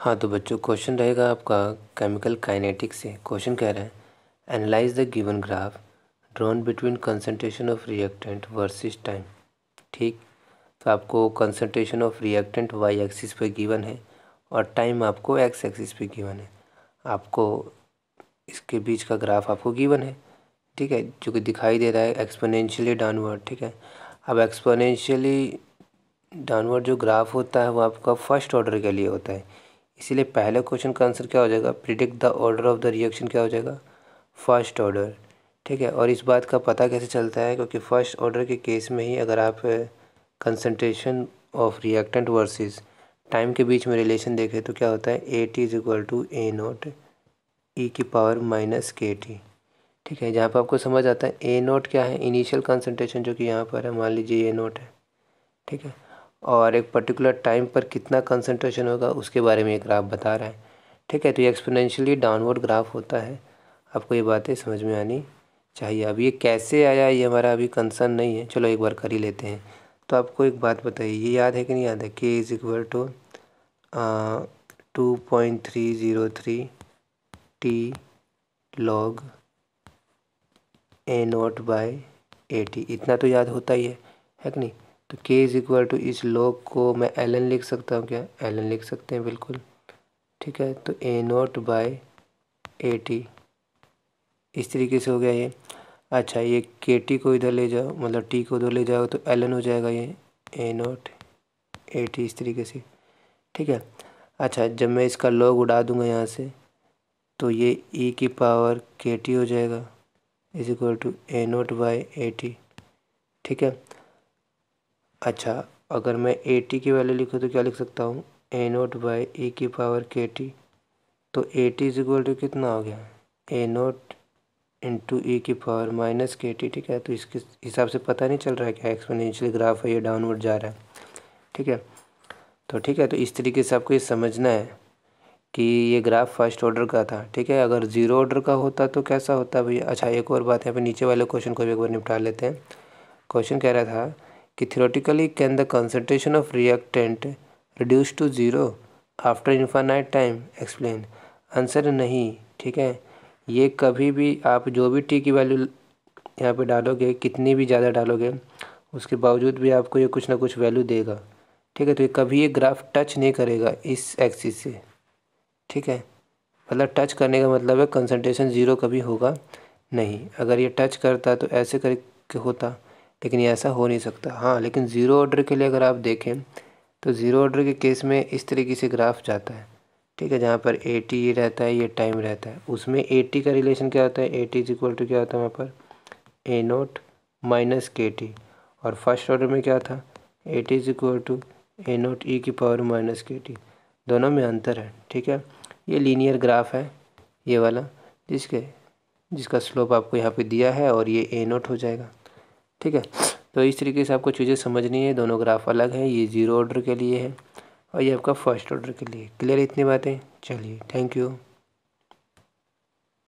हाँ तो बच्चों क्वेश्चन रहेगा आपका केमिकल काइनेटिक्स से क्वेश्चन कह रहे हैं analyse the given graph drawn between concentration of reactant versus time ठीक तो आपको concentration of reactant Y axis पे गिवन है और टाइम आपको एक्स एक्सिस पे गिवन है आपको इसके बीच का ग्राफ आपको गिवन है ठीक है जो कि दिखाई दे रहा है एक्सपोनेंशियली डाउनवर्ड ठीक है अब एक्सपोनेंशियली डाउनवर्ड जो ग्राफ होता है वो आपका फर्स्ट ऑर्डर के लिए होता है इसीलिए पहले क्वेश्चन का आंसर क्या हो जाएगा predict the order of the reaction क्या हो जाएगा फर्स्ट ऑर्डर ठीक है और इस बात का पता कैसे चलता है क्योंकि फर्स्ट ऑर्डर के केस में ही अगर आप concentration of reactant versus time के बीच में रिलेशन देखें तो क्या होता है A T is equal to A naught E की पावर माइनस के टी ठीक है जहाँ पर आपको समझ आता है ए नोट क्या है इनिशियल कंसनट्रेशन जो कि यहाँ पर है मान लीजिए ए नोट है ठीक है और एक पर्टिकुलर टाइम पर कितना कंसंट्रेशन होगा उसके बारे में ये ग्राफ बता रहा है ठीक है तो ये एक्सपोनेंशियली डाउनवर्ड ग्राफ होता है आपको ये बातें समझ में आनी चाहिए अब ये कैसे आया ये हमारा अभी कंसर्न नहीं है चलो एक बार कर ही लेते हैं तो आपको एक बात बताइए ये याद है कि नहीं याद है K is equal to two point three zero three T log A naught by A T इतना तो याद होता ही है है कि नहीं तो k इज़ इक्वल टू इस लॉग को मैं एल एन लिख सकता हूँ क्या एल एन लिख सकते हैं बिल्कुल ठीक है तो A naught by A T इस तरीके से हो गया ये अच्छा ये के टी को इधर ले जाओ मतलब टी को उधर ले जाओ तो एल एन हो जाएगा ये ए नोट ए टी इस तरीके से ठीक है अच्छा जब मैं इसका लॉग उड़ा दूंगा यहाँ से तो ये ई e की पावर के टी हो जाएगा is equal to A naught by A T ठीक है अच्छा अगर मैं ए टी की वैल्यू लिखूँ तो क्या लिख सकता हूँ ए नोट बाई ए की पावर के टी तो A T is equal to कितना हो गया ए नोट इंटू ई की पावर माइनस के टी ठीक है तो इसके हिसाब से पता नहीं चल रहा है क्या एक्सपोनेंशियल ग्राफ है ये डाउनवर्ड जा रहा है ठीक है तो ठीक है तो इस तरीके से आपको ये समझना है कि ये ग्राफ फर्स्ट ऑर्डर का था ठीक है अगर ज़ीरो ऑर्डर का होता तो कैसा होता भैया अच्छा एक और बात यहाँ पे नीचे वाले क्वेश्चन को भी एक बार निपटा लेते हैं क्वेश्चन कह रहा था कि theoretically can the concentration of reactant reduce to zero after infinite time explain answer नहीं ठीक है ये कभी भी आप जो भी टी की वैल्यू यहाँ पे डालोगे कितनी भी ज़्यादा डालोगे उसके बावजूद भी आपको ये कुछ ना कुछ वैल्यू देगा ठीक है तो ये कभी ये ग्राफ टच नहीं करेगा इस एक्सिस से ठीक है मतलब टच करने का मतलब है कंसंट्रेशन ज़ीरो कभी होगा नहीं अगर ये टच करता तो ऐसे करके होता लेकिन ऐसा हो नहीं सकता हाँ लेकिन ज़ीरो ऑर्डर के लिए अगर आप देखें तो ज़ीरो ऑर्डर के केस में इस तरीके से ग्राफ जाता है ठीक है जहाँ पर ए टी ये रहता है ये टाइम रहता है उसमें ए टी का रिलेशन क्या होता है A T is equal to क्या होता है वहाँ पर A naught minus K T और फर्स्ट ऑर्डर में क्या था A T is equal to A naught E की पावर माइनस के टी दोनों में अंतर है ठीक है ये लीनियर ग्राफ है ये वाला जिसके जिसका स्लोप आपको यहाँ पे दिया है और ये ए नोट हो जाएगा ठीक है तो इस तरीके से आपको चीज़ें समझनी है दोनों ग्राफ अलग हैं ये ज़ीरो ऑर्डर के लिए है और ये आपका फर्स्ट ऑर्डर के लिए क्लियर इतनी बातें चलिए थैंक यू